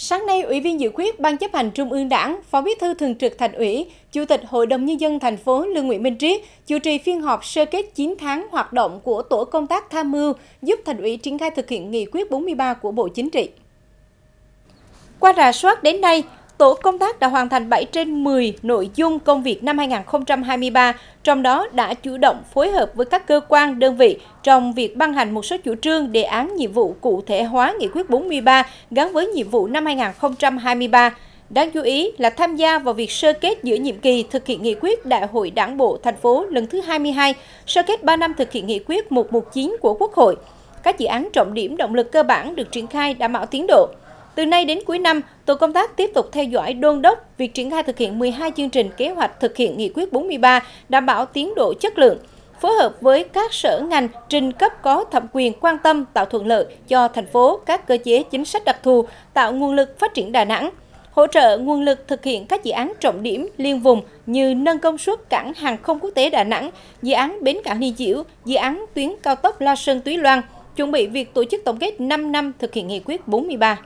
Sáng nay, Ủy viên Dự khuyết Ban chấp hành Trung ương Đảng, Phó Bí thư Thường trực Thành ủy, Chủ tịch Hội đồng Nhân dân thành phố Lương Nguyễn Minh Triết chủ trì phiên họp sơ kết 9 tháng hoạt động của Tổ công tác tham mưu giúp Thành ủy triển khai thực hiện nghị quyết 43 của Bộ Chính trị. Qua rà soát đến nay, tổ công tác đã hoàn thành 7 trên 10 nội dung công việc năm 2023, trong đó đã chủ động phối hợp với các cơ quan, đơn vị trong việc ban hành một số chủ trương, đề án, nhiệm vụ cụ thể hóa Nghị quyết 43 gắn với nhiệm vụ năm 2023. Đáng chú ý là tham gia vào việc sơ kết giữa nhiệm kỳ thực hiện nghị quyết Đại hội Đảng bộ thành phố lần thứ 22, sơ kết 3 năm thực hiện nghị quyết 119 của Quốc hội. Các dự án trọng điểm động lực cơ bản được triển khai đảm bảo tiến độ. Từ nay đến cuối năm, tổ công tác tiếp tục theo dõi đôn đốc việc triển khai thực hiện 12 chương trình kế hoạch thực hiện nghị quyết 43 đảm bảo tiến độ chất lượng, phối hợp với các sở ngành trình cấp có thẩm quyền quan tâm tạo thuận lợi cho thành phố các cơ chế chính sách đặc thù, tạo nguồn lực phát triển Đà Nẵng hỗ trợ nguồn lực thực hiện các dự án trọng điểm liên vùng như nâng công suất cảng hàng không quốc tế Đà Nẵng, dự án bến cảng Ly Diễu, dự án tuyến cao tốc La Sơn Túy Loan, chuẩn bị việc tổ chức tổng kết 5 năm thực hiện nghị quyết 43.